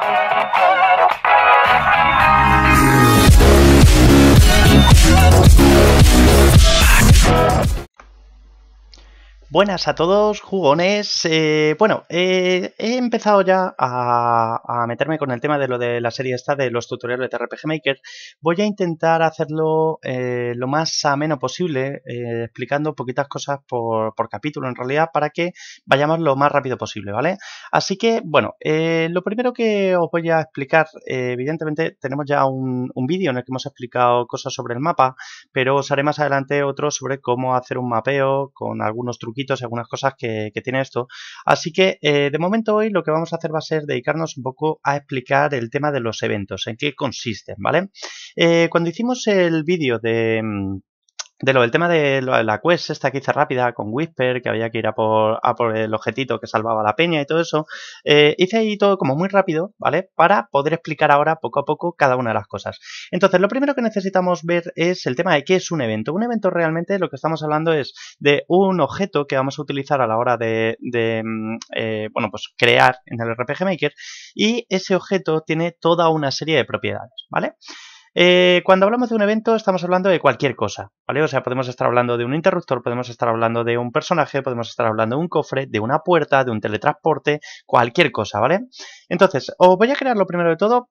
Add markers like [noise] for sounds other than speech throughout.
Bye. Buenas a todos, jugones. Eh, bueno, eh, he empezado ya a, meterme con el tema de lo de la serie esta de los tutoriales de RPG Maker. Voy a intentar hacerlo eh, lo más ameno posible, explicando poquitas cosas por, capítulo en realidad, para que vayamos lo más rápido posible, ¿vale? Así que, bueno, lo primero que os voy a explicar, evidentemente tenemos ya un, un vídeo en el que hemos explicado cosas sobre el mapa, pero os haré más adelante otro sobre cómo hacer un mapeo con algunos truquitos y algunas cosas que, tiene esto. Así que eh, de momento hoy lo que vamos a hacer va a ser dedicarnos un poco a explicar el tema de los eventos, en qué consisten, ¿vale? Eh, cuando hicimos el vídeo de mm, de lo del tema de la quest esta que hice rápida con Whisper, que había que ir a por, el objetito que salvaba la peña y todo eso, eh, hice ahí todo como muy rápido, ¿vale? Para poder explicar ahora poco a poco cada una de las cosas. Entonces, lo primero que necesitamos ver es el tema de qué es un evento. Un evento realmente lo que estamos hablando es de un objeto que vamos a utilizar a la hora de, mm, eh, bueno, pues crear en el RPG Maker y ese objeto tiene toda una serie de propiedades, ¿vale? Eh, cuando hablamos de un evento estamos hablando de cualquier cosa, ¿vale? O sea, podemos estar hablando de un interruptor, podemos estar hablando de un personaje, podemos estar hablando de un cofre, de una puerta, de un teletransporte, cualquier cosa, ¿vale? Entonces, os voy a crear lo primero de todo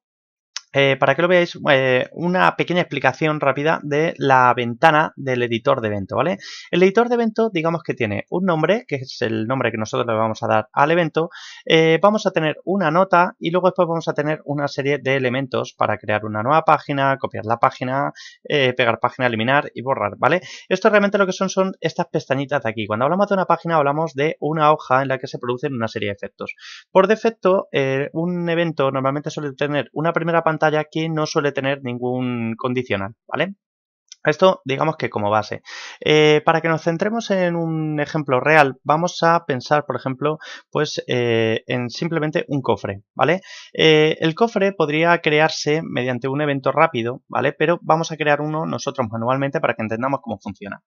eh, para que lo veáis, eh, una pequeña explicación rápida de la ventana del editor de evento, ¿vale? El editor de evento, digamos que tiene un nombre, que es el nombre que nosotros le vamos a dar al evento, eh, vamos a tener una nota y luego después vamos a tener una serie de elementos para crear una nueva página, copiar la página, pegar página, eliminar y borrar, ¿vale? Esto realmente lo que son son estas pestañitas de aquí. Cuando hablamos de una página hablamos de una hoja en la que se producen una serie de efectos. Por defecto, un evento normalmente suele tener una primera pantalla que no suele tener ningún condicional, ¿vale? Esto digamos que como base. Eh, para que nos centremos en un ejemplo real, vamos a pensar, por ejemplo, pues eh, en simplemente un cofre, ¿vale? Eh, el cofre podría crearse mediante un evento rápido, ¿vale? Pero vamos a crear uno nosotros manualmente para que entendamos cómo funciona.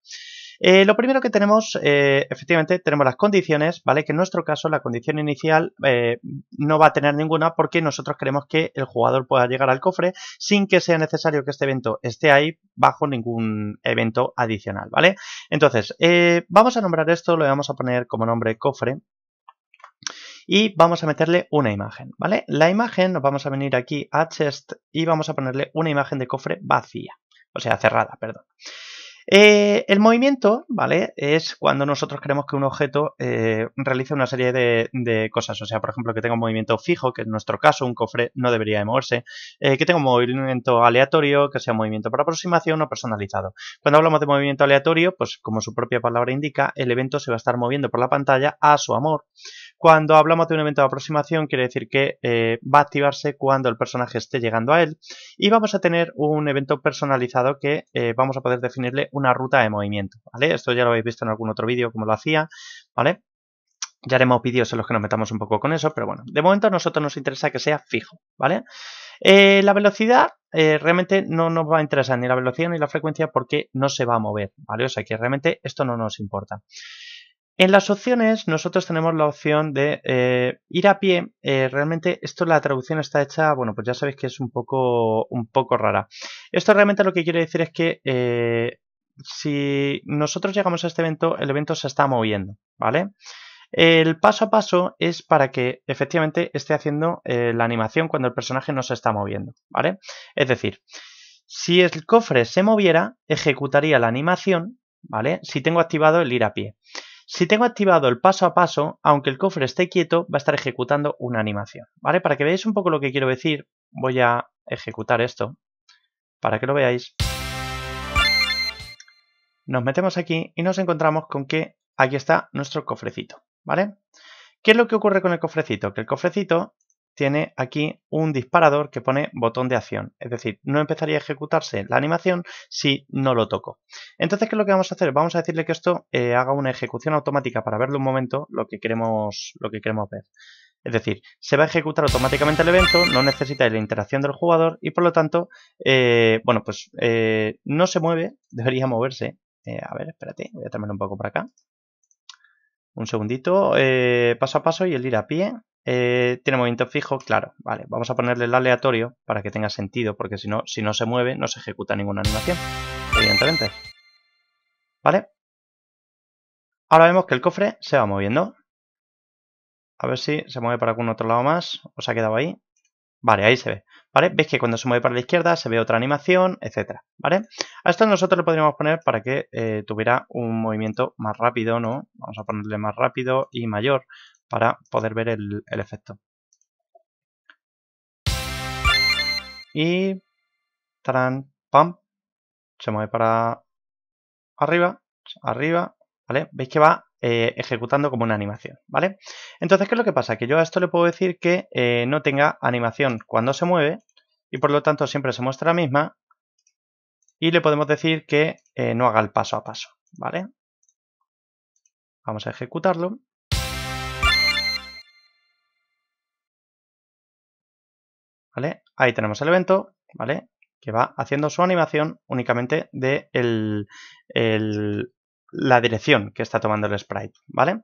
Eh, lo primero que tenemos, eh, efectivamente, tenemos las condiciones, ¿vale? Que en nuestro caso la condición inicial eh, no va a tener ninguna porque nosotros queremos que el jugador pueda llegar al cofre sin que sea necesario que este evento esté ahí bajo ningún evento adicional, ¿vale? Entonces, vamos a nombrar esto, lo vamos a poner como nombre cofre, y vamos a meterle una imagen, ¿vale? La imagen, nos vamos a venir aquí a chest y vamos a ponerle una imagen de cofre vacía, o sea, cerrada, perdón. Eh, el movimiento, ¿vale? Es cuando nosotros queremos que un objeto eh, realice una serie de, cosas. O sea, por ejemplo, que tenga un movimiento fijo, que en nuestro caso un cofre no debería de moverse, eh, que tenga un movimiento aleatorio, que sea movimiento por aproximación o personalizado. Cuando hablamos de movimiento aleatorio, pues como su propia palabra indica, el evento se va a estar moviendo por la pantalla a su amor. Cuando hablamos de un evento de aproximación, quiere decir que va a activarse cuando el personaje esté llegando a él. Y vamos a tener un evento personalizado que vamos a poder definirle una ruta de movimiento, ¿vale? Esto ya lo habéis visto en algún otro vídeo como lo hacía, ¿vale? Ya haremos vídeos en los que nos metamos un poco con eso, pero bueno, de momento a nosotros nos interesa que sea fijo, ¿vale? Eh, la velocidad eh, realmente no nos va a interesar ni la velocidad ni la frecuencia porque no se va a mover, ¿vale? O sea que realmente esto no nos importa. En las opciones nosotros tenemos la opción de eh, ir a pie. realmente esto la traducción está hecha, bueno, pues ya sabéis que es un poco, un poco rara. Esto realmente lo que quiere decir es que si nosotros llegamos a este evento, el evento se está moviendo, ¿vale? El paso a paso es para que efectivamente esté haciendo eh, la animación cuando el personaje no se está moviendo, ¿vale? Es decir, si el cofre se moviera, ejecutaría la animación, ¿vale? Si tengo activado el ir a pie. Si tengo activado el paso a paso, aunque el cofre esté quieto, va a estar ejecutando una animación, ¿vale? Para que veáis un poco lo que quiero decir, voy a ejecutar esto para que lo veáis. Nos metemos aquí y nos encontramos con que aquí está nuestro cofrecito, ¿vale? ¿Qué es lo que ocurre con el cofrecito? Que el cofrecito tiene aquí un disparador que pone botón de acción. Es decir, no empezaría a ejecutarse la animación si no lo toco. Entonces, ¿qué es lo que vamos a hacer? Vamos a decirle que esto eh, haga una ejecución automática para verlo un momento lo que queremos, lo que queremos ver. Es decir, se va a ejecutar automáticamente el evento, no necesita la interacción del jugador y por lo tanto, eh, bueno, pues eh, no se mueve, [laughs] debería moverse, eh, a ver, espérate, voy a terminar un poco por acá. Un segundito, eh, paso a paso y el ir a pie. Eh, tiene movimiento fijo, claro, vale, vamos a ponerle el aleatorio para que tenga sentido, porque si no, si no se mueve no se ejecuta ninguna animación, evidentemente. ¿Vale? Ahora vemos que el cofre se va moviendo. A ver si se mueve para algún otro lado más, o se ha quedado ahí. Vale, ahí se ve. ¿vale? Veis que cuando se mueve para la izquierda se ve otra animación, etcétera, ¿vale? A esto nosotros le podríamos poner para que eh, tuviera un movimiento más rápido, ¿no? Vamos a ponerle más rápido y mayor para poder ver el, efecto. Y... tran, ¡Pam! Se mueve para arriba, arriba, ¿vale? Veis que va eh, ejecutando como una animación, ¿vale? Entonces, ¿qué es lo que pasa? Que yo a esto le puedo decir que eh, no tenga animación cuando se mueve y por lo tanto siempre se muestra la misma y le podemos decir que eh, no haga el paso a paso, ¿vale? Vamos a ejecutarlo. ¿Vale? Ahí tenemos el evento, ¿vale? Que va haciendo su animación únicamente de el la dirección que está tomando el sprite, ¿vale?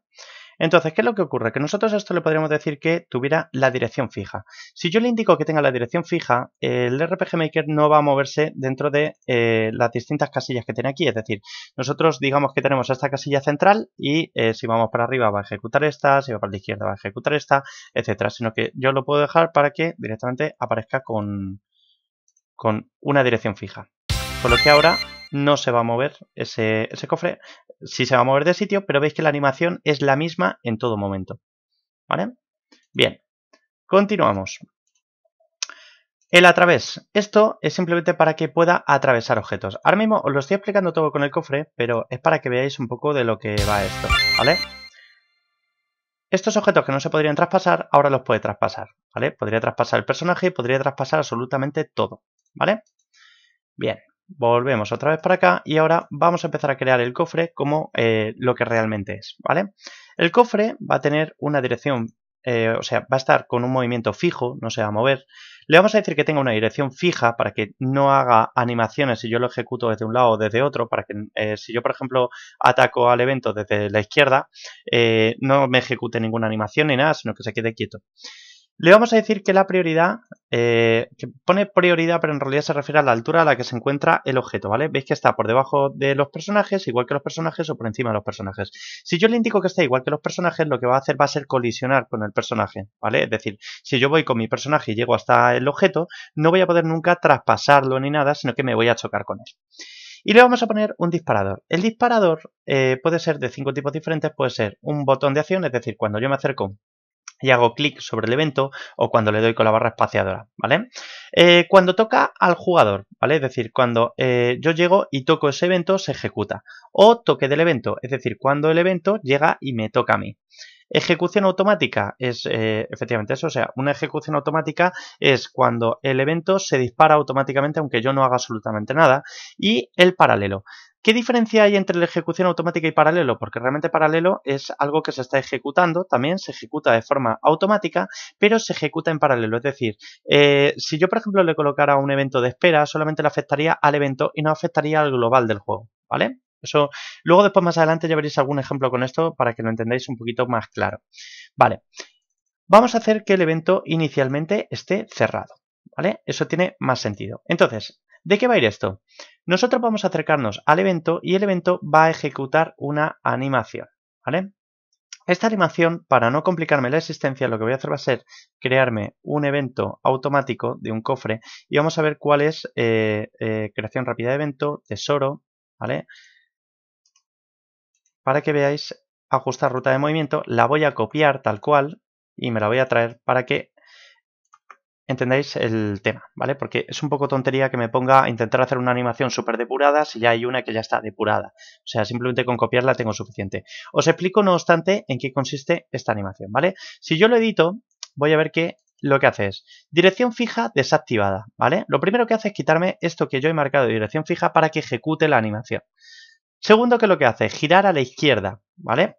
Entonces, ¿qué es lo que ocurre? Que nosotros esto le podríamos decir que tuviera la dirección fija. Si yo le indico que tenga la dirección fija, el RPG Maker no va a moverse dentro de eh, las distintas casillas que tiene aquí. Es decir, nosotros digamos que tenemos esta casilla central y eh, si vamos para arriba va a ejecutar esta, si va para la izquierda va a ejecutar esta, etcétera. Sino que yo lo puedo dejar para que directamente aparezca con, con una dirección fija. Por lo que ahora no se va a mover ese, cofre, sí se va a mover de sitio, pero veis que la animación es la misma en todo momento. ¿Vale? Bien, continuamos. El através. Esto es simplemente para que pueda atravesar objetos. Ahora mismo os lo estoy explicando todo con el cofre, pero es para que veáis un poco de lo que va esto, ¿vale? Estos objetos que no se podrían traspasar, ahora los puede traspasar, ¿vale? Podría traspasar el personaje, podría traspasar absolutamente todo, ¿vale? Bien volvemos otra vez para acá y ahora vamos a empezar a crear el cofre como eh, lo que realmente es, ¿vale? El cofre va a tener una dirección, eh, o sea, va a estar con un movimiento fijo, no se va a mover. Le vamos a decir que tenga una dirección fija para que no haga animaciones si yo lo ejecuto desde un lado o desde otro, para que eh, si yo, por ejemplo, ataco al evento desde la izquierda, no me ejecute ninguna animación ni nada, sino que se quede quieto. Le vamos a decir que la prioridad, eh, que pone prioridad, pero en realidad se refiere a la altura a la que se encuentra el objeto, ¿vale? Veis que está por debajo de los personajes, igual que los personajes, o por encima de los personajes. Si yo le indico que está igual que los personajes, lo que va a hacer va a ser colisionar con el personaje, ¿vale? Es decir, si yo voy con mi personaje y llego hasta el objeto, no voy a poder nunca traspasarlo ni nada, sino que me voy a chocar con él. Y le vamos a poner un disparador. El disparador eh, puede ser de cinco tipos diferentes, puede ser un botón de acción, es decir, cuando yo me acerco y hago clic sobre el evento o cuando le doy con la barra espaciadora, ¿vale? Eh, cuando toca al jugador, ¿vale? Es decir, cuando eh, yo llego y toco ese evento, se ejecuta. O toque del evento, es decir, cuando el evento llega y me toca a mí. Ejecución automática es eh, efectivamente eso, o sea, una ejecución automática es cuando el evento se dispara automáticamente aunque yo no haga absolutamente nada y el paralelo. ¿Qué diferencia hay entre la ejecución automática y paralelo? Porque realmente paralelo es algo que se está ejecutando, también se ejecuta de forma automática, pero se ejecuta en paralelo. Es decir, eh, si yo, por ejemplo, le colocara un evento de espera, solamente le afectaría al evento y no afectaría al global del juego, ¿vale? Eso, luego después más adelante ya veréis algún ejemplo con esto para que lo entendáis un poquito más claro. Vale, vamos a hacer que el evento inicialmente esté cerrado, ¿vale? Eso tiene más sentido. Entonces, ¿De qué va a ir esto? Nosotros vamos a acercarnos al evento y el evento va a ejecutar una animación, ¿vale? Esta animación, para no complicarme la existencia, lo que voy a hacer va a ser crearme un evento automático de un cofre y vamos a ver cuál es eh, eh, creación rápida de evento, tesoro, ¿vale? Para que veáis ajustar ruta de movimiento, la voy a copiar tal cual y me la voy a traer para que Entendéis el tema, ¿vale? Porque es un poco tontería que me ponga a intentar hacer una animación súper depurada si ya hay una que ya está depurada. O sea, simplemente con copiarla tengo suficiente. Os explico, no obstante, en qué consiste esta animación, ¿vale? Si yo lo edito, voy a ver que lo que hace es dirección fija desactivada, ¿vale? Lo primero que hace es quitarme esto que yo he marcado de dirección fija para que ejecute la animación. Segundo, que lo que hace es girar a la izquierda, ¿vale?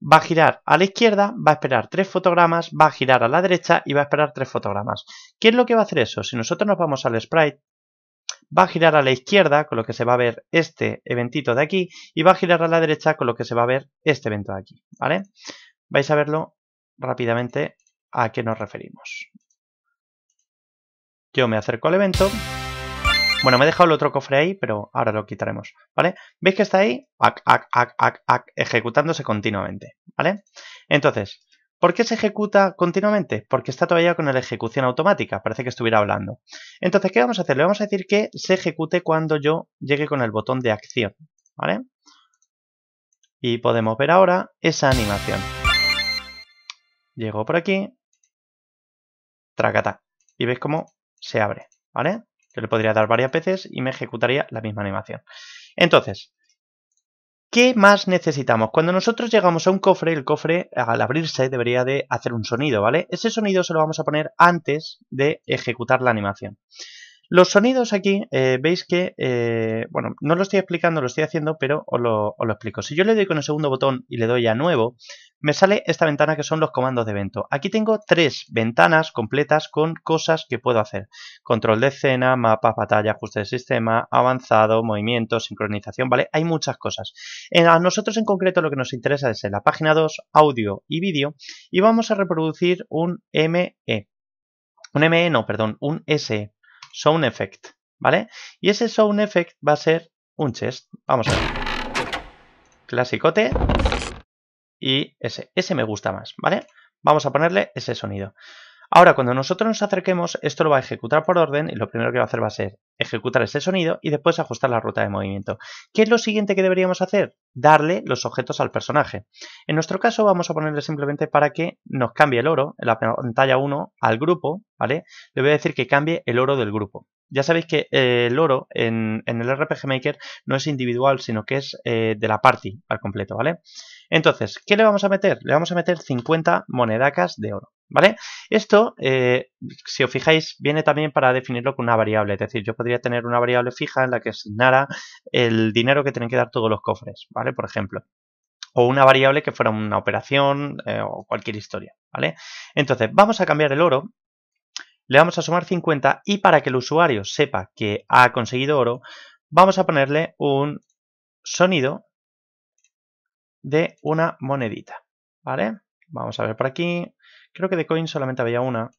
va a girar a la izquierda, va a esperar tres fotogramas, va a girar a la derecha y va a esperar tres fotogramas. ¿Qué es lo que va a hacer eso? Si nosotros nos vamos al sprite, va a girar a la izquierda, con lo que se va a ver este eventito de aquí, y va a girar a la derecha, con lo que se va a ver este evento de aquí, ¿vale? Vais a verlo rápidamente a qué nos referimos. Yo me acerco al evento. Bueno, me he dejado el otro cofre ahí, pero ahora lo quitaremos, ¿vale? ¿Veis que está ahí? ejecutándose continuamente, ¿vale? Entonces, ¿por qué se ejecuta continuamente? Porque está todavía con la ejecución automática, parece que estuviera hablando. Entonces, ¿qué vamos a hacer? Le vamos a decir que se ejecute cuando yo llegue con el botón de acción, ¿vale? Y podemos ver ahora esa animación. Llego por aquí, tracata, y veis cómo se abre, ¿vale? que le podría dar varias veces y me ejecutaría la misma animación. Entonces, ¿qué más necesitamos? Cuando nosotros llegamos a un cofre, el cofre al abrirse debería de hacer un sonido, ¿vale? Ese sonido se lo vamos a poner antes de ejecutar la animación. Los sonidos aquí, eh, veis que, eh, bueno, no lo estoy explicando, lo estoy haciendo, pero os lo, os lo, explico. Si yo le doy con el segundo botón y le doy a nuevo, me sale esta ventana que son los comandos de evento. Aquí tengo tres ventanas completas con cosas que puedo hacer. Control de escena, mapas, batalla, ajuste de sistema, avanzado, movimiento, sincronización, ¿vale? Hay muchas cosas. a nosotros en concreto lo que nos interesa es en la página 2, audio y vídeo, y vamos a reproducir un ME. Un ME, no, perdón, un SE sound effect, ¿vale? Y ese sound effect va a ser un chest. Vamos a ver. Clasicote. Y ese. Ese me gusta más, ¿vale? Vamos a ponerle ese sonido. Ahora, cuando nosotros nos acerquemos, esto lo va a ejecutar por orden y lo primero que va a hacer va a ser ejecutar ese sonido y después ajustar la ruta de movimiento. ¿Qué es lo siguiente que deberíamos hacer? Darle los objetos al personaje. En nuestro caso vamos a ponerle simplemente para que nos cambie el oro en la pantalla 1 al grupo, ¿vale? Le voy a decir que cambie el oro del grupo. Ya sabéis que eh, el oro en, el RPG Maker no es individual, sino que es eh, de la party al completo, ¿vale? Entonces, ¿qué le vamos a meter? Le vamos a meter 50 monedacas de oro, ¿vale? Esto, eh, si os fijáis, viene también para definirlo con una variable, es decir, yo podría tener una variable fija en la que asignara el dinero que tienen que dar todos los cofres, ¿vale? Por ejemplo o una variable que fuera una operación o cualquier historia, ¿vale? Entonces, vamos a cambiar el oro le vamos a sumar 50 y para que el usuario sepa que ha conseguido oro, vamos a ponerle un sonido de una monedita, ¿vale? Vamos a ver por aquí, creo que de coin solamente había una.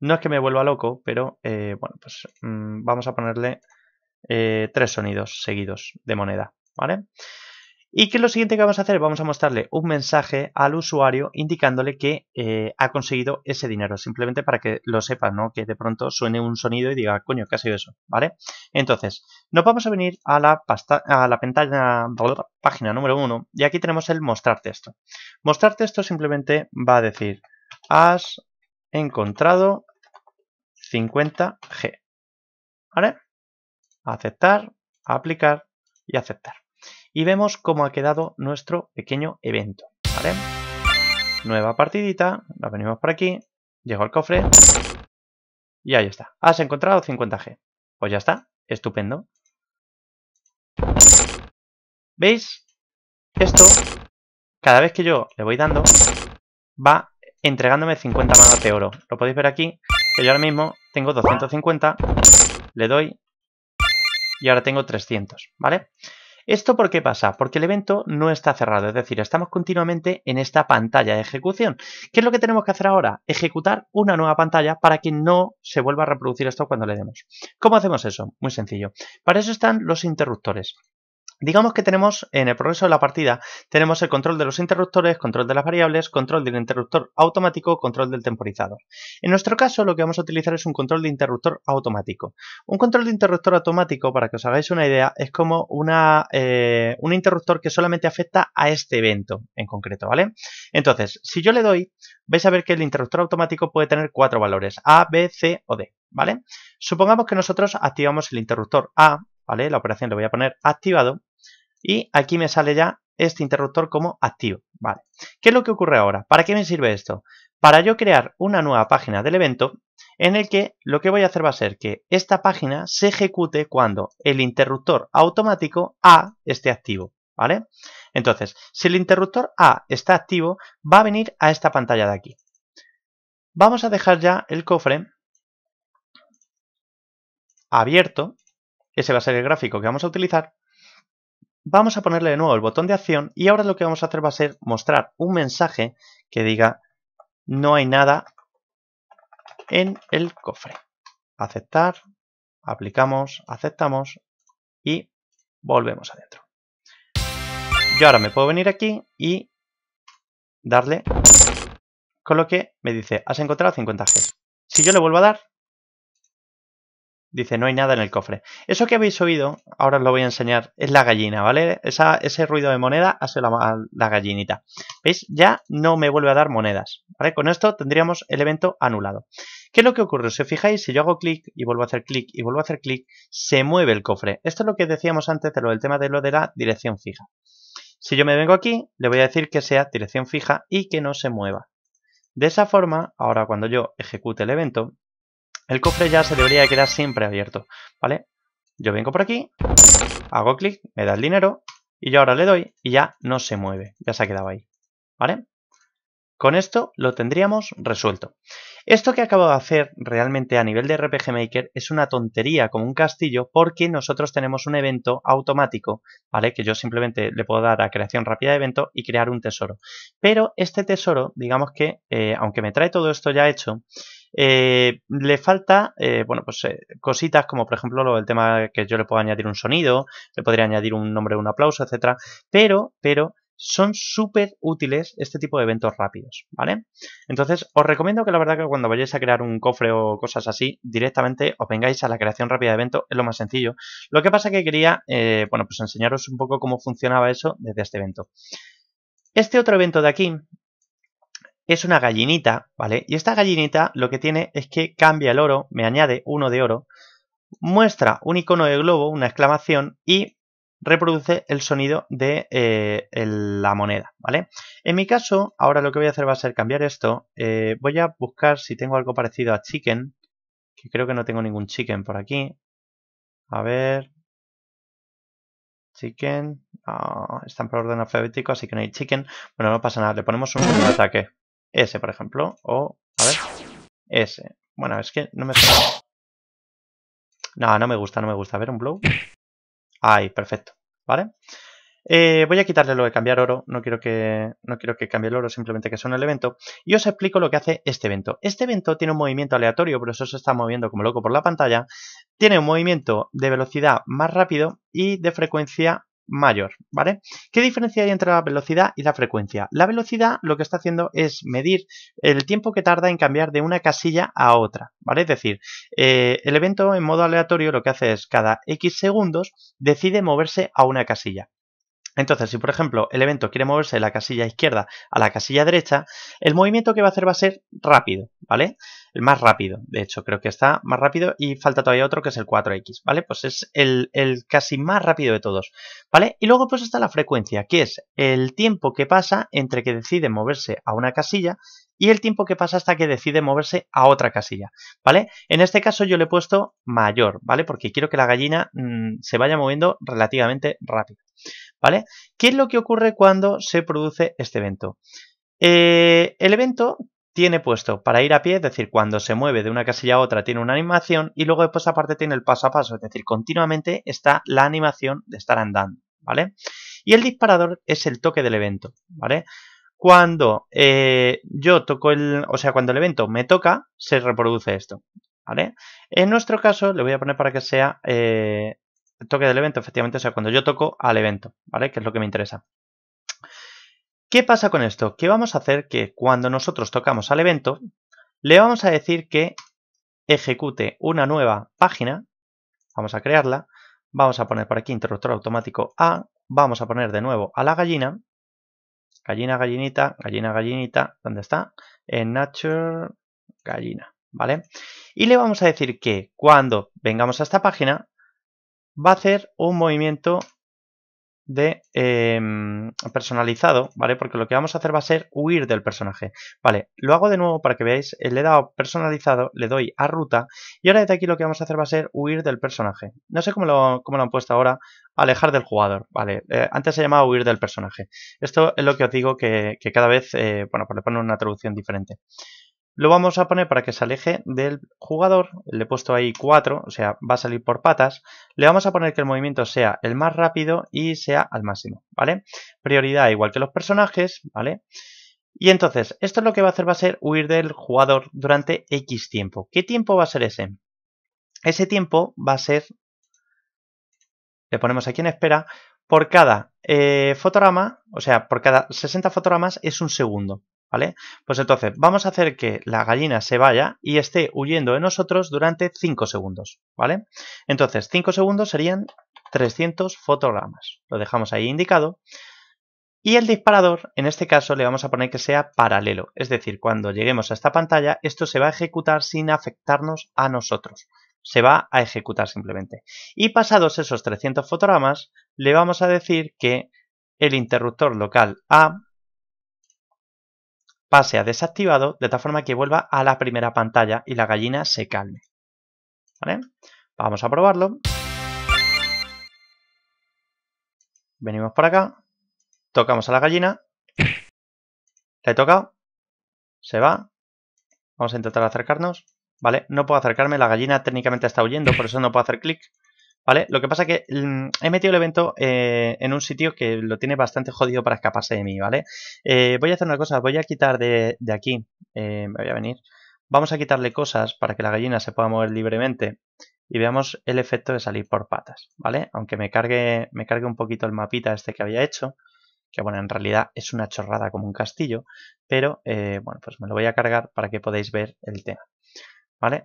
No es que me vuelva loco, pero eh, bueno, pues mm, vamos a ponerle eh, tres sonidos seguidos de moneda, ¿vale? vale y que lo siguiente que vamos a hacer, vamos a mostrarle un mensaje al usuario indicándole que eh, ha conseguido ese dinero, simplemente para que lo sepa, ¿no? Que de pronto suene un sonido y diga, coño, ¿qué ha sido eso? ¿Vale? Entonces, nos vamos a venir a la, a la pantalla, página número 1 y aquí tenemos el mostrar texto. Mostrar texto simplemente va a decir, has encontrado 50G. ¿Vale? Aceptar, aplicar y aceptar y vemos cómo ha quedado nuestro pequeño evento. Nueva partidita, la venimos por aquí, llego al cofre y ahí está. Has encontrado 50G. Pues ya está, estupendo. ¿Veis? Esto, cada vez que yo le voy dando, va entregándome 50 manos de oro. Lo podéis ver aquí, que yo ahora mismo tengo 250, le doy y ahora tengo 300, ¿vale? ¿Esto por qué pasa? Porque el evento no está cerrado, es decir, estamos continuamente en esta pantalla de ejecución. ¿Qué es lo que tenemos que hacer ahora? Ejecutar una nueva pantalla para que no se vuelva a reproducir esto cuando le demos. ¿Cómo hacemos eso? Muy sencillo. Para eso están los interruptores. Digamos que tenemos en el progreso de la partida, tenemos el control de los interruptores, control de las variables, control del interruptor automático, control del temporizador. En nuestro caso lo que vamos a utilizar es un control de interruptor automático. Un control de interruptor automático, para que os hagáis una idea, es como eh, un interruptor que solamente afecta a este evento en concreto, ¿vale? Entonces, si yo le doy, vais a ver que el interruptor automático puede tener cuatro valores, A, B, C o D, ¿vale? Supongamos que nosotros activamos el interruptor A ¿vale? La operación le voy a poner activado y aquí me sale ya este interruptor como activo, ¿vale? ¿Qué es lo que ocurre ahora? ¿Para qué me sirve esto? Para yo crear una nueva página del evento en el que lo que voy a hacer va a ser que esta página se ejecute cuando el interruptor automático A esté activo, ¿vale? Entonces, si el interruptor A está activo, va a venir a esta pantalla de aquí. Vamos a dejar ya el cofre abierto ese va a ser el gráfico que vamos a utilizar, vamos a ponerle de nuevo el botón de acción y ahora lo que vamos a hacer va a ser mostrar un mensaje que diga no hay nada en el cofre. Aceptar, aplicamos, aceptamos y volvemos adentro. Yo ahora me puedo venir aquí y darle con lo que me dice has encontrado 50 G. Si yo le vuelvo a dar, Dice, no hay nada en el cofre. Eso que habéis oído, ahora os lo voy a enseñar, es la gallina, ¿vale? ese ruido de moneda hace la, gallinita. ¿Veis? Ya no me vuelve a dar monedas, ¿vale? Con esto tendríamos el evento anulado. ¿Qué es lo que ocurre? Si os fijáis, si yo hago clic y vuelvo a hacer clic y vuelvo a hacer clic, se mueve el cofre. Esto es lo que decíamos antes de lo del tema de lo de la dirección fija. Si yo me vengo aquí, le voy a decir que sea dirección fija y que no se mueva. De esa forma, ahora cuando yo ejecute el evento, el cofre ya se debería quedar siempre abierto, ¿vale? Yo vengo por aquí, hago clic, me da el dinero y yo ahora le doy y ya no se mueve, ya se ha quedado ahí, ¿vale? Con esto lo tendríamos resuelto. Esto que acabo de hacer realmente a nivel de RPG Maker es una tontería como un castillo porque nosotros tenemos un evento automático, ¿vale? Que yo simplemente le puedo dar a creación rápida de evento y crear un tesoro. Pero este tesoro, digamos que, eh, aunque me trae todo esto ya hecho, eh, le falta, eh, bueno, pues eh, cositas como por ejemplo el tema que yo le puedo añadir un sonido, le podría añadir un nombre, un aplauso, etcétera. Pero, pero son súper útiles este tipo de eventos rápidos, ¿vale? Entonces, os recomiendo que la verdad que cuando vayáis a crear un cofre o cosas así, directamente os vengáis a la creación rápida de evento es lo más sencillo. Lo que pasa que quería, bueno, pues enseñaros un poco cómo funcionaba eso desde este evento. Este otro evento de aquí, es una gallinita, ¿vale? Y esta gallinita lo que tiene es que cambia el oro, me añade uno de oro, muestra un icono de globo, una exclamación y reproduce el sonido de eh, la moneda, ¿vale? En mi caso, ahora lo que voy a hacer va a ser cambiar esto. Eh, voy a buscar si tengo algo parecido a chicken, que creo que no tengo ningún chicken por aquí. A ver... Chicken... Ah, están por orden alfabético, así que no hay chicken. Bueno, no pasa nada, le ponemos un ataque. Ese por ejemplo. O, a ver, ese, Bueno, es que no me... No, no me gusta, no me gusta. A ver, un blow. Ahí, perfecto. ¿Vale? Eh, voy a quitarle lo de cambiar oro, no quiero, que, no quiero que cambie el oro, simplemente que son el evento. Y os explico lo que hace este evento. Este evento tiene un movimiento aleatorio, por eso se está moviendo como loco por la pantalla. Tiene un movimiento de velocidad más rápido y de frecuencia mayor, ¿vale? ¿Qué diferencia hay entre la velocidad y la frecuencia? La velocidad lo que está haciendo es medir el tiempo que tarda en cambiar de una casilla a otra, ¿vale? Es decir, eh, el evento en modo aleatorio lo que hace es cada X segundos decide moverse a una casilla. Entonces, si por ejemplo el evento quiere moverse de la casilla izquierda a la casilla derecha, el movimiento que va a hacer va a ser rápido, ¿vale? El más rápido, de hecho, creo que está más rápido y falta todavía otro que es el 4X, ¿vale? Pues es el, casi más rápido de todos, ¿vale? Y luego pues está la frecuencia, que es el tiempo que pasa entre que decide moverse a una casilla y el tiempo que pasa hasta que decide moverse a otra casilla, ¿vale? En este caso yo le he puesto mayor, ¿vale? Porque quiero que la gallina mm, se vaya moviendo relativamente rápido. ¿vale? ¿Qué es lo que ocurre cuando se produce este evento? Eh, el evento tiene puesto para ir a pie, es decir, cuando se mueve de una casilla a otra tiene una animación y luego después pues, aparte tiene el paso a paso, es decir, continuamente está la animación de estar andando, ¿vale? Y el disparador es el toque del evento, ¿vale? Cuando eh, yo toco el, o sea, cuando el evento me toca, se reproduce esto, ¿vale? En nuestro caso, le voy a poner para que sea eh, toque del evento, efectivamente, o sea, cuando yo toco al evento, ¿vale? Que es lo que me interesa. ¿Qué pasa con esto? Que vamos a hacer que cuando nosotros tocamos al evento, le vamos a decir que ejecute una nueva página, vamos a crearla, vamos a poner por aquí interruptor automático A, vamos a poner de nuevo a la gallina, gallina, gallinita, gallina, gallinita, ¿dónde está? En nature, gallina, ¿vale? Y le vamos a decir que cuando vengamos a esta página, va a hacer un movimiento de em, personalizado, ¿vale? Porque lo que vamos a hacer va a ser huir del personaje. Vale, lo hago de nuevo para que veáis, eh, le he dado personalizado, le doy a ruta y ahora desde aquí lo que vamos a hacer va a ser huir del personaje. No sé cómo lo, han puesto ahora, alejar del jugador, ¿vale? Eh, antes se llamaba huir del personaje. Esto es lo que os digo que, cada vez, eh, bueno, pues le ponen una traducción diferente. Lo vamos a poner para que se aleje del jugador. Le he puesto ahí 4, o sea, va a salir por patas. Le vamos a poner que el movimiento sea el más rápido y sea al máximo, ¿vale? Prioridad igual que los personajes, ¿vale? Y entonces, esto es lo que va a hacer va a ser huir del jugador durante X tiempo. ¿Qué tiempo va a ser ese? Ese tiempo va a ser, le ponemos aquí en espera, por cada eh, fotograma, o sea, por cada 60 fotogramas es un segundo, ¿vale? Pues entonces, vamos a hacer que la gallina se vaya y esté huyendo de nosotros durante 5 segundos, ¿vale? Entonces, 5 segundos serían 300 fotogramas. Lo dejamos ahí indicado. Y el disparador, en este caso, le vamos a poner que sea paralelo. Es decir, cuando lleguemos a esta pantalla, esto se va a ejecutar sin afectarnos a nosotros. Se va a ejecutar simplemente. Y pasados esos 300 fotogramas, le vamos a decir que el interruptor local A pase a desactivado de tal forma que vuelva a la primera pantalla y la gallina se calme. Vamos a probarlo. Venimos por acá, tocamos a la gallina, le he tocado, se va, vamos a intentar acercarnos, ¿vale? No puedo acercarme, la gallina técnicamente está huyendo, por eso no puedo hacer clic. ¿Vale? Lo que pasa es que mm, he metido el evento eh, en un sitio que lo tiene bastante jodido para escaparse de mí, ¿vale? Eh, voy a hacer una cosa, voy a quitar de, aquí, eh, me voy a venir, vamos a quitarle cosas para que la gallina se pueda mover libremente y veamos el efecto de salir por patas, ¿vale? Aunque me cargue, me cargue un poquito el mapita este que había hecho, que bueno, en realidad es una chorrada como un castillo, pero bueno, pues me lo voy a cargar para que podáis ver el tema, ¿vale?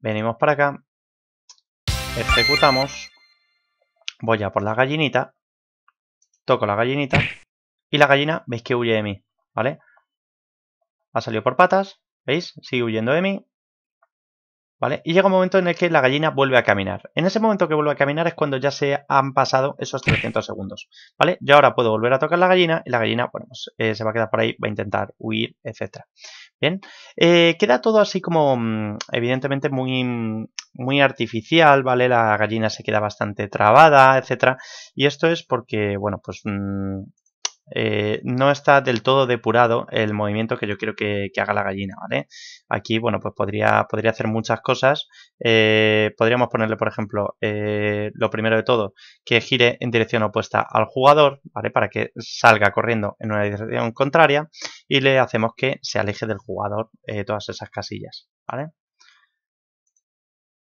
Venimos para acá Ejecutamos. Voy a por la gallinita. Toco la gallinita. Y la gallina, veis que huye de mí, ¿vale? Ha salido por patas, ¿veis? Sigue huyendo de mí. ¿Vale? Y llega un momento en el que la gallina vuelve a caminar. En ese momento que vuelve a caminar es cuando ya se han pasado esos 300 segundos, ¿vale? Yo ahora puedo volver a tocar la gallina y la gallina, bueno, pues, eh, se va a quedar por ahí, va a intentar huir, etcétera. Bien, eh, queda todo así como mm, evidentemente muy, muy artificial, ¿vale? La gallina se queda bastante trabada, etcétera. Y esto es porque, bueno, pues mm, eh, no está del todo depurado el movimiento que yo quiero que, haga la gallina, ¿vale? Aquí, bueno, pues podría, podría hacer muchas cosas. Eh, podríamos ponerle, por ejemplo, eh, lo primero de todo, que gire en dirección opuesta al jugador, ¿vale? Para que salga corriendo en una dirección contraria y le hacemos que se aleje del jugador todas esas casillas, ¿vale?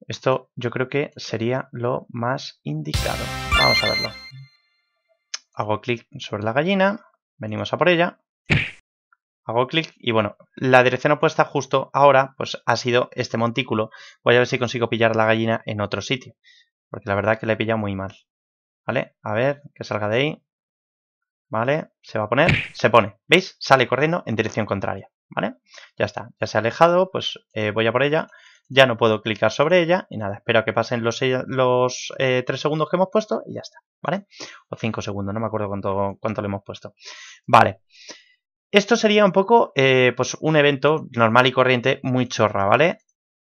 Esto yo creo que sería lo más indicado. Vamos a verlo hago clic sobre la gallina, venimos a por ella, hago clic y bueno, la dirección opuesta justo ahora pues ha sido este montículo. Voy a ver si consigo pillar la gallina en otro sitio, porque la verdad es que la he pillado muy mal. ¿Vale? A ver, que salga de ahí. ¿Vale? Se va a poner, se pone. ¿Veis? Sale corriendo en dirección contraria. ¿Vale? Ya está, ya se ha alejado, pues eh, voy a por ella ya no puedo clicar sobre ella y nada, espero que pasen los, los 3 eh, segundos que hemos puesto y ya está, ¿vale? O 5 segundos, no me acuerdo cuánto, le hemos puesto. Vale. Esto sería un poco, eh, pues un evento normal y corriente muy chorra, ¿vale?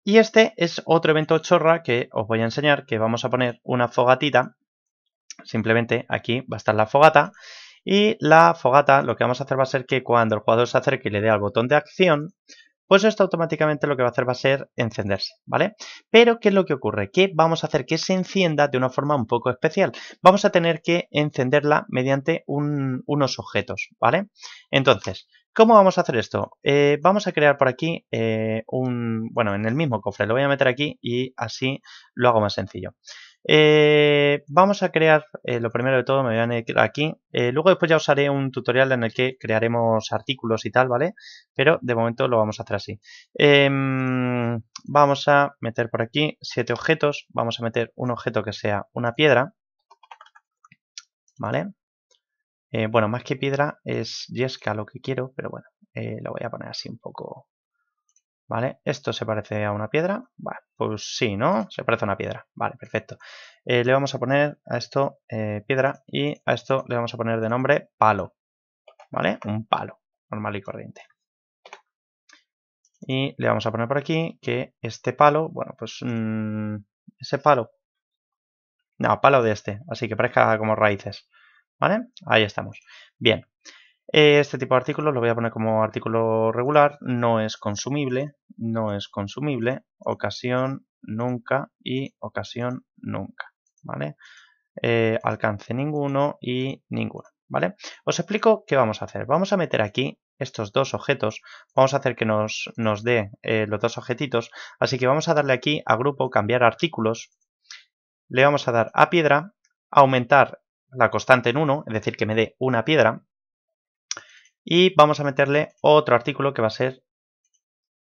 Y este es otro evento chorra que os voy a enseñar, que vamos a poner una fogatita. Simplemente aquí va a estar la fogata. Y la fogata lo que vamos a hacer va a ser que cuando el jugador se acerque y le dé al botón de acción, pues esto automáticamente lo que va a hacer va a ser encenderse, ¿vale? Pero ¿qué es lo que ocurre? Que vamos a hacer que se encienda de una forma un poco especial. Vamos a tener que encenderla mediante unos objetos, ¿vale? Entonces, ¿Cómo vamos a hacer esto? Eh, vamos a crear por aquí eh, un... Bueno, en el mismo cofre lo voy a meter aquí y así lo hago más sencillo. Eh, vamos a crear, eh, lo primero de todo me voy a meter aquí, eh, luego después ya os haré un tutorial en el que crearemos artículos y tal, ¿vale? Pero de momento lo vamos a hacer así. Em, vamos a meter por aquí siete objetos, vamos a meter un objeto que sea una piedra, ¿vale? bueno, más que piedra es yesca lo que quiero, pero bueno, lo voy a poner así un poco ¿Vale? ¿Esto se parece a una piedra? Vale, pues sí, ¿no? Se parece a una piedra. Vale, perfecto. Eh, le vamos a poner a esto eh, piedra y a esto le vamos a poner de nombre palo. ¿Vale? Un palo, normal y corriente. Y le vamos a poner por aquí que este palo, bueno, pues mm, ese palo. No, palo de este, así que parezca como raíces. ¿Vale? Ahí estamos. Bien. Este tipo de artículo lo voy a poner como artículo regular, no es consumible, no es consumible, ocasión nunca y ocasión nunca, ¿vale? Eh, alcance ninguno y ninguno, ¿vale? Os explico qué vamos a hacer. Vamos a meter aquí estos dos objetos, vamos a hacer que nos, dé eh, los dos objetitos, así que vamos a darle aquí a grupo, cambiar artículos, le vamos a dar a piedra, aumentar la constante en uno, es decir, que me dé una piedra, y vamos a meterle otro artículo que va a ser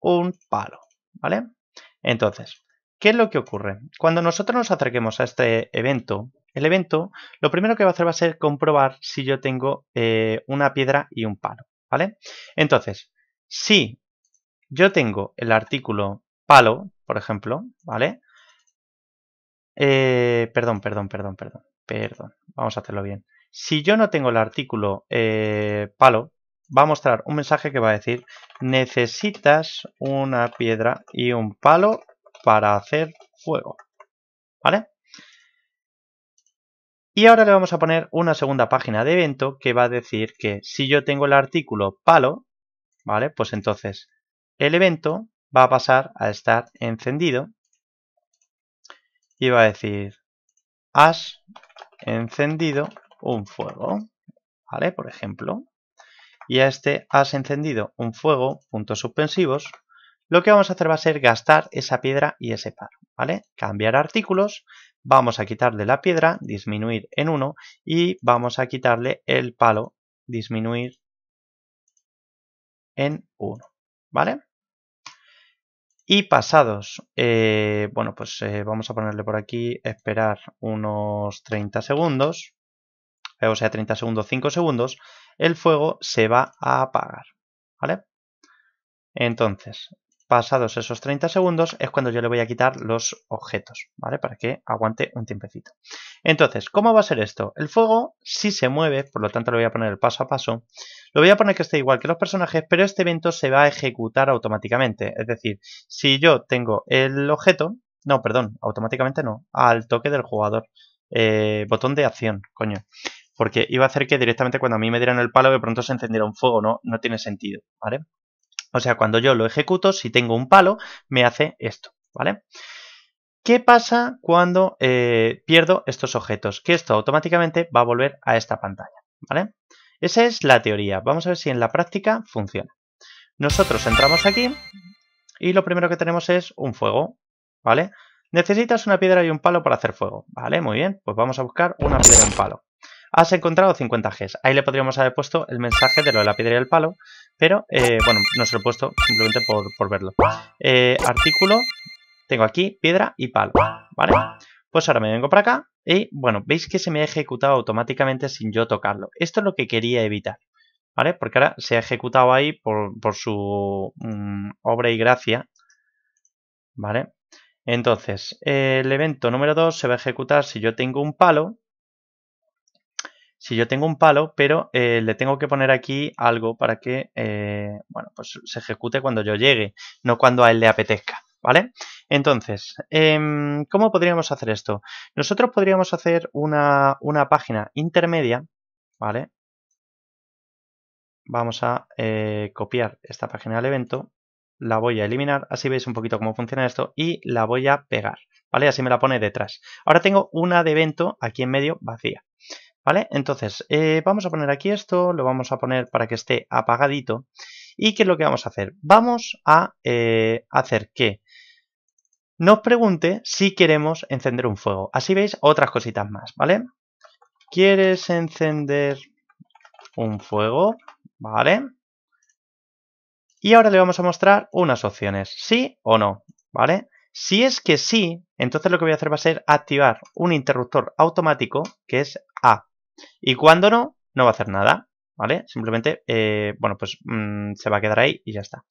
un palo, ¿vale? Entonces, ¿qué es lo que ocurre? Cuando nosotros nos acerquemos a este evento, el evento lo primero que va a hacer va a ser comprobar si yo tengo una piedra y un palo, ¿vale? Entonces, si yo tengo el artículo palo, por ejemplo, ¿vale? perdón, perdón, perdón, perdón, perdón. Vamos a hacerlo bien. Si yo no tengo el artículo palo, va a mostrar un mensaje que va a decir necesitas una piedra y un palo para hacer fuego. ¿Vale? Y ahora le vamos a poner una segunda página de evento que va a decir que si yo tengo el artículo palo, ¿vale? Pues entonces el evento va a pasar a estar encendido y va a decir has encendido un fuego, ¿vale? Por ejemplo y a este has encendido un fuego, puntos suspensivos, lo que vamos a hacer va a ser gastar esa piedra y ese palo ¿vale? Cambiar artículos, vamos a quitarle la piedra, disminuir en 1 y vamos a quitarle el palo, disminuir en 1, ¿vale? Y pasados, eh, bueno, pues eh, vamos a ponerle por aquí, esperar unos 30 segundos, eh, o sea, 30 segundos, 5 segundos, el fuego se va a apagar. ¿Vale? Entonces, pasados esos 30 segundos es cuando yo le voy a quitar los objetos, ¿vale? Para que aguante un tiempecito. Entonces, ¿cómo va a ser esto? El fuego si se mueve, por lo tanto le voy a poner el paso a paso. Lo voy a poner que esté igual que los personajes, pero este evento se va a ejecutar automáticamente. Es decir, si yo tengo el objeto... No, perdón, automáticamente no, al toque del jugador. Eh, botón de acción, coño porque iba a hacer que directamente cuando a mí me dieran el palo de pronto se encendiera un fuego, no, no tiene sentido, ¿vale? O sea, cuando yo lo ejecuto, si tengo un palo, me hace esto, ¿vale? ¿Qué pasa cuando eh, pierdo estos objetos? Que esto automáticamente va a volver a esta pantalla, ¿vale? Esa es la teoría. Vamos a ver si en la práctica funciona. Nosotros entramos aquí y lo primero que tenemos es un fuego, ¿vale? Necesitas una piedra y un palo para hacer fuego. Vale, muy bien. Pues vamos a buscar una piedra y un palo. Has encontrado 50 Gs. Ahí le podríamos haber puesto el mensaje de lo de la piedra y el palo, pero eh, bueno, no se lo he puesto simplemente por, verlo. Eh, artículo, tengo aquí piedra y palo, ¿vale? Pues ahora me vengo para acá y bueno, veis que se me ha ejecutado automáticamente sin yo tocarlo. Esto es lo que quería evitar. ¿Vale? Porque ahora se ha ejecutado ahí por, su mm, obra y gracia. ¿Vale? Entonces, el evento número 2 se va a ejecutar si yo tengo un palo si yo tengo un palo, pero eh, le tengo que poner aquí algo para que, eh, bueno, pues se ejecute cuando yo llegue, no cuando a él le apetezca. ¿Vale? Entonces, em, ¿cómo podríamos hacer esto? Nosotros podríamos hacer una, página intermedia, ¿vale? Vamos a eh, copiar esta página del evento, la voy a eliminar, así veis un poquito cómo funciona esto, y la voy a pegar, ¿vale? Así me la pone detrás. Ahora tengo una de evento aquí en medio vacía. ¿Vale? Entonces, eh, vamos a poner aquí esto, lo vamos a poner para que esté apagadito. ¿Y qué es lo que vamos a hacer? Vamos a eh, hacer que nos pregunte si queremos encender un fuego. Así veis otras cositas más, ¿vale? ¿Quieres encender un fuego? ¿Vale? Y ahora le vamos a mostrar unas opciones, sí o no, ¿vale? Si es que sí, entonces lo que voy a hacer va a ser activar un interruptor automático que es A, y cuando no, no va a hacer nada, ¿vale? Simplemente, eh, bueno, pues mm, se va a quedar ahí y ya está.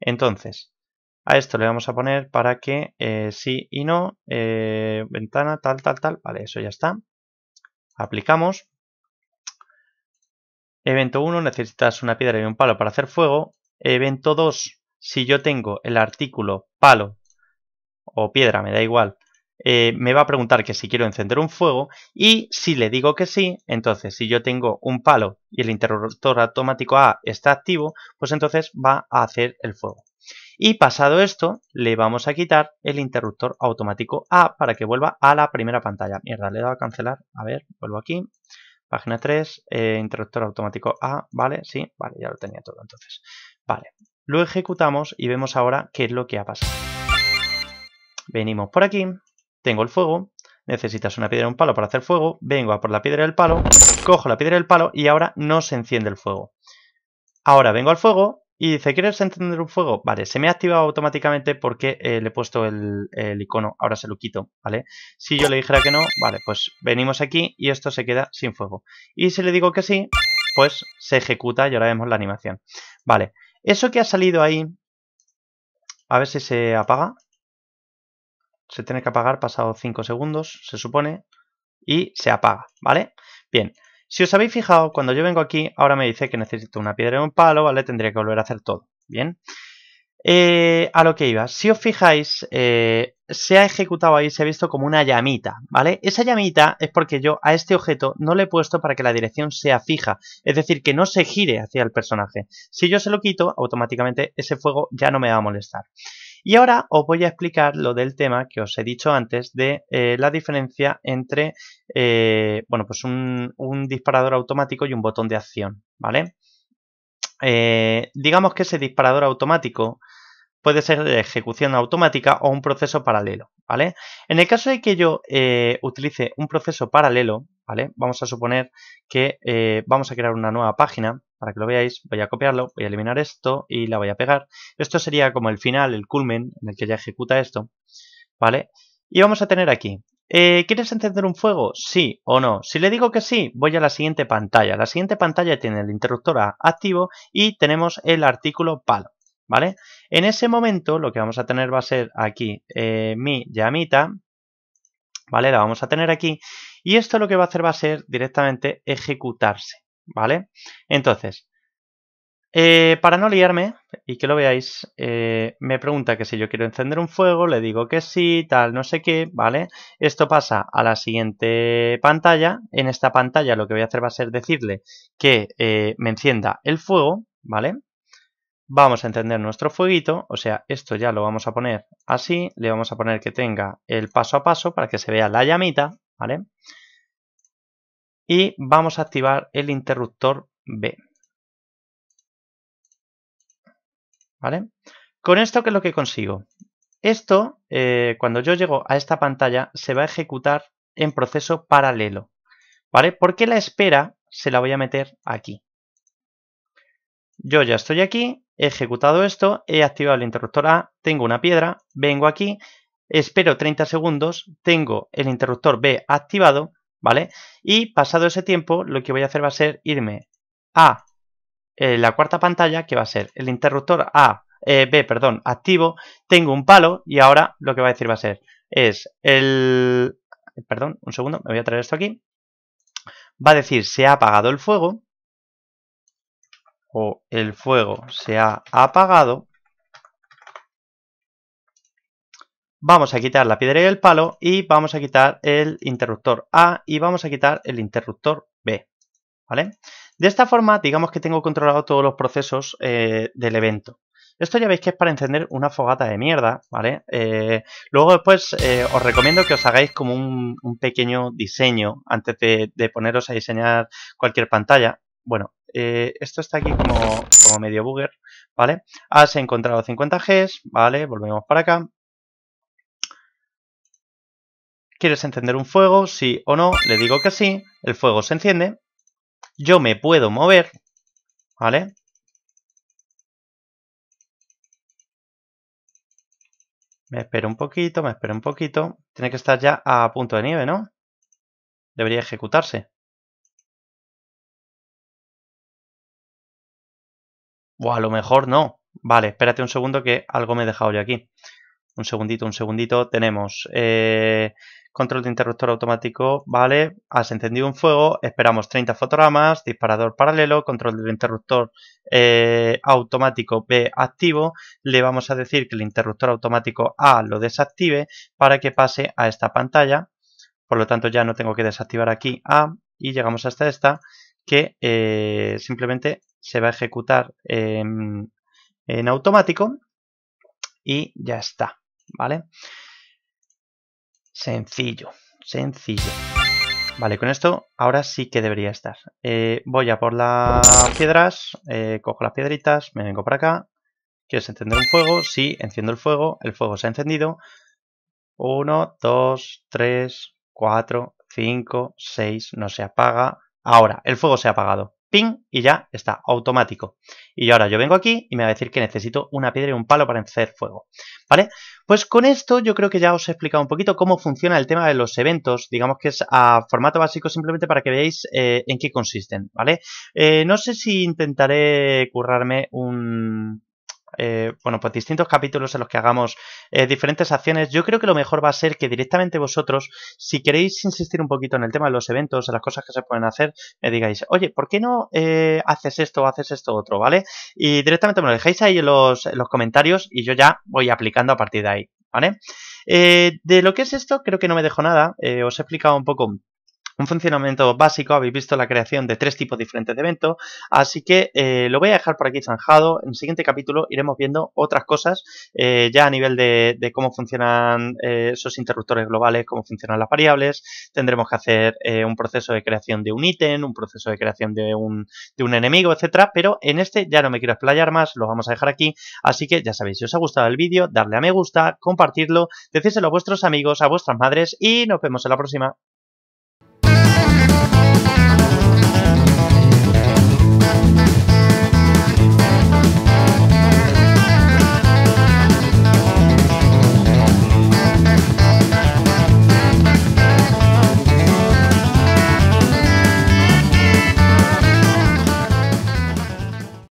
Entonces, a esto le vamos a poner para que eh, sí y no, eh, ventana, tal, tal, tal, vale, eso ya está. Aplicamos. Evento 1, necesitas una piedra y un palo para hacer fuego. Evento 2, si yo tengo el artículo palo o piedra, me da igual, eh, me va a preguntar que si quiero encender un fuego y si le digo que sí, entonces si yo tengo un palo y el interruptor automático A está activo, pues entonces va a hacer el fuego. Y pasado esto, le vamos a quitar el interruptor automático A para que vuelva a la primera pantalla. Mierda, le he dado a cancelar. A ver, vuelvo aquí. Página 3, eh, interruptor automático A, ¿vale? Sí, vale, ya lo tenía todo entonces. Vale, lo ejecutamos y vemos ahora qué es lo que ha pasado. Venimos por aquí tengo el fuego, necesitas una piedra y un palo para hacer fuego, vengo a por la piedra y el palo, cojo la piedra y el palo y ahora no se enciende el fuego. Ahora vengo al fuego y dice, ¿quieres encender un fuego? Vale, se me ha activado automáticamente porque eh, le he puesto el, el, icono, ahora se lo quito, ¿vale? Si yo le dijera que no, vale, pues venimos aquí y esto se queda sin fuego. Y si le digo que sí, pues se ejecuta y ahora vemos la animación. Vale, eso que ha salido ahí, a ver si se apaga, se tiene que apagar pasado 5 segundos, se supone, y se apaga, ¿vale? Bien, si os habéis fijado, cuando yo vengo aquí, ahora me dice que necesito una piedra y un palo, ¿vale? Tendría que volver a hacer todo, ¿bien? Eh, a lo que iba, si os fijáis, eh, se ha ejecutado ahí, se ha visto como una llamita, ¿vale? Esa llamita es porque yo a este objeto no le he puesto para que la dirección sea fija, es decir, que no se gire hacia el personaje. Si yo se lo quito, automáticamente ese fuego ya no me va a molestar. Y ahora os voy a explicar lo del tema que os he dicho antes de eh, la diferencia entre eh, bueno, pues un, disparador automático y un botón de acción, ¿vale? Eh, digamos que ese disparador automático puede ser de ejecución automática o un proceso paralelo, ¿vale? En el caso de que yo utilice un proceso paralelo, ¿vale? Vamos a suponer que vamos a crear una nueva página para que lo veáis, voy a copiarlo, voy a eliminar esto y la voy a pegar. Esto sería como el final, el culmen en el que ya ejecuta esto, ¿vale? Y vamos a tener aquí, eh, ¿quieres encender un fuego? Sí o no. Si le digo que sí, voy a la siguiente pantalla. La siguiente pantalla tiene el interruptor activo y tenemos el artículo palo, ¿vale? En ese momento lo que vamos a tener va a ser aquí eh, mi llamita, ¿vale? La vamos a tener aquí y esto lo que va a hacer va a ser directamente ejecutarse. ¿vale? Entonces, eh, para no liarme y que lo veáis, eh, me pregunta que si yo quiero encender un fuego, le digo que sí, tal, no sé qué, ¿vale? Esto pasa a la siguiente pantalla. En esta pantalla lo que voy a hacer va a ser decirle que eh, me encienda el fuego, ¿vale? Vamos a encender nuestro fueguito, o sea, esto ya lo vamos a poner así, le vamos a poner que tenga el paso a paso para que se vea la llamita, ¿vale? vale y vamos a activar el interruptor B. ¿Vale? Con esto, ¿qué es lo que consigo? Esto, eh, cuando yo llego a esta pantalla, se va a ejecutar en proceso paralelo. ¿Vale? Porque la espera se la voy a meter aquí. Yo ya estoy aquí, he ejecutado esto, he activado el interruptor A, tengo una piedra, vengo aquí, espero 30 segundos, tengo el interruptor B activado ¿vale? Y pasado ese tiempo, lo que voy a hacer va a ser irme a eh, la cuarta pantalla, que va a ser el interruptor A, eh, B, perdón, activo, tengo un palo y ahora lo que va a decir va a ser es el... Perdón, un segundo, me voy a traer esto aquí. Va a decir se ha apagado el fuego o el fuego se ha apagado vamos a quitar la piedra y el palo y vamos a quitar el interruptor A y vamos a quitar el interruptor B. ¿Vale? De esta forma, digamos que tengo controlado todos los procesos eh, del evento. Esto ya veis que es para encender una fogata de mierda, ¿vale? Eh, luego después eh, os recomiendo que os hagáis como un, pequeño diseño antes de, poneros a diseñar cualquier pantalla. Bueno, esto está aquí como, como medio bugger, ¿vale? Has encontrado 50 Gs, ¿vale? Volvemos para acá. ¿Quieres encender un fuego? Sí o no. Le digo que sí. El fuego se enciende. Yo me puedo mover. ¿Vale? Me espero un poquito, me espero un poquito. Tiene que estar ya a punto de nieve, ¿no? Debería ejecutarse. O a lo mejor no. Vale, espérate un segundo que algo me he dejado yo aquí. Un segundito, un segundito. Tenemos eh, control de interruptor automático, vale, has encendido un fuego, esperamos 30 fotogramas, disparador paralelo, control del interruptor eh, automático B activo, le vamos a decir que el interruptor automático A lo desactive para que pase a esta pantalla, por lo tanto ya no tengo que desactivar aquí A y llegamos hasta esta que eh, simplemente se va a ejecutar en, automático y ya está, ¿vale? vale Sencillo, sencillo. Vale, con esto ahora sí que debería estar. Eh, voy a por las piedras, eh, cojo las piedritas, me vengo para acá. ¿Quieres encender un fuego? Sí, enciendo el fuego, el fuego se ha encendido. 1, 2, 3, 4, 5, 6, no se apaga. Ahora, el fuego se ha apagado ping, y ya está, automático. Y ahora yo vengo aquí y me va a decir que necesito una piedra y un palo para encender fuego, ¿vale? Pues con esto yo creo que ya os he explicado un poquito cómo funciona el tema de los eventos, digamos que es a formato básico simplemente para que veáis eh, en qué consisten, ¿vale? Eh, no sé si intentaré currarme un eh, bueno, pues distintos capítulos en los que hagamos eh, diferentes acciones. Yo creo que lo mejor va a ser que directamente vosotros, si queréis insistir un poquito en el tema de los eventos, de las cosas que se pueden hacer, me digáis, oye, ¿por qué no eh, haces esto o haces esto otro? ¿Vale? Y directamente me lo dejáis ahí en los, en los comentarios y yo ya voy aplicando a partir de ahí. ¿Vale? de lo que es esto, creo que no me dejo nada. os he explicado un poco un funcionamiento básico, habéis visto la creación de tres tipos diferentes de eventos, así que eh, lo voy a dejar por aquí zanjado, en el siguiente capítulo iremos viendo otras cosas eh, ya a nivel de, cómo funcionan eh, esos interruptores globales, cómo funcionan las variables, tendremos que hacer un proceso de creación de un ítem, un proceso de creación de un, de un enemigo, etcétera, pero en este ya no me quiero explayar más, lo vamos a dejar aquí, así que ya sabéis, si os ha gustado el vídeo, darle a me gusta, compartirlo, decíselo a vuestros amigos, a vuestras madres y nos vemos en la próxima.